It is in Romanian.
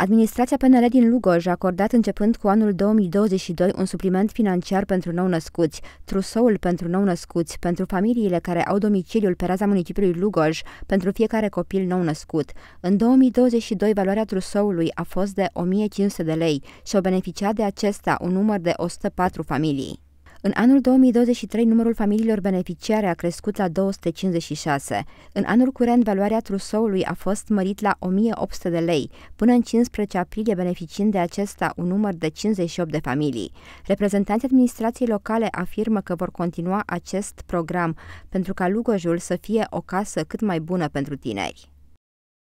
Administrația PNL din Lugoj a acordat începând cu anul 2022 un supliment financiar pentru nou-născuți, trusoul pentru nou-născuți, pentru familiile care au domiciliul pe raza municipiului Lugoj, pentru fiecare copil nou-născut. În 2022 valoarea trusoului a fost de 1500 de lei și au beneficiat de acesta un număr de 104 familii. În anul 2023, numărul familiilor beneficiare a crescut la 256. În anul curent, valoarea trusoului a fost mărit la 1800 de lei, până în 15 aprilie beneficiind de acesta un număr de 58 de familii. Reprezentanții administrației locale afirmă că vor continua acest program pentru ca Lugojul să fie o casă cât mai bună pentru tineri.